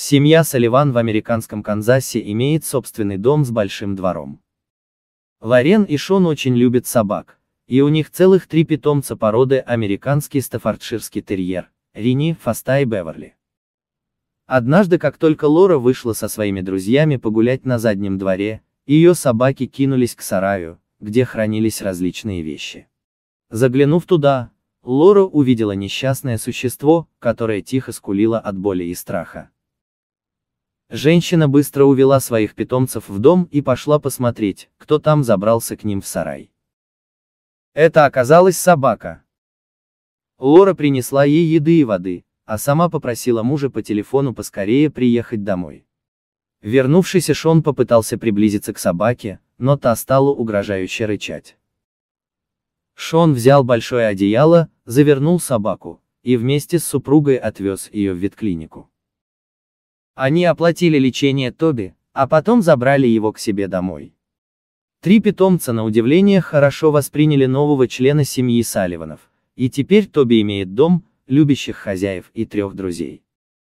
Семья Салливан в американском Канзасе имеет собственный дом с большим двором. Лорен и Шон очень любят собак, и у них целых три питомца породы американский стафардширский терьер, Рини, Фаста и Беверли. Однажды, как только Лора вышла со своими друзьями погулять на заднем дворе, ее собаки кинулись к сараю, где хранились различные вещи. Заглянув туда, Лора увидела несчастное существо, которое тихо скулило от боли и страха. Женщина быстро увела своих питомцев в дом и пошла посмотреть, кто там забрался к ним в сарай. Это оказалась собака. Лора принесла ей еды и воды, а сама попросила мужа по телефону поскорее приехать домой. Вернувшийся Шон попытался приблизиться к собаке, но та стала угрожающе рычать. Шон взял большое одеяло, завернул собаку, и вместе с супругой отвез ее в ветклинику. Они оплатили лечение Тоби, а потом забрали его к себе домой. Три питомца на удивление хорошо восприняли нового члена семьи Салливанов, и теперь Тоби имеет дом, любящих хозяев и трех друзей.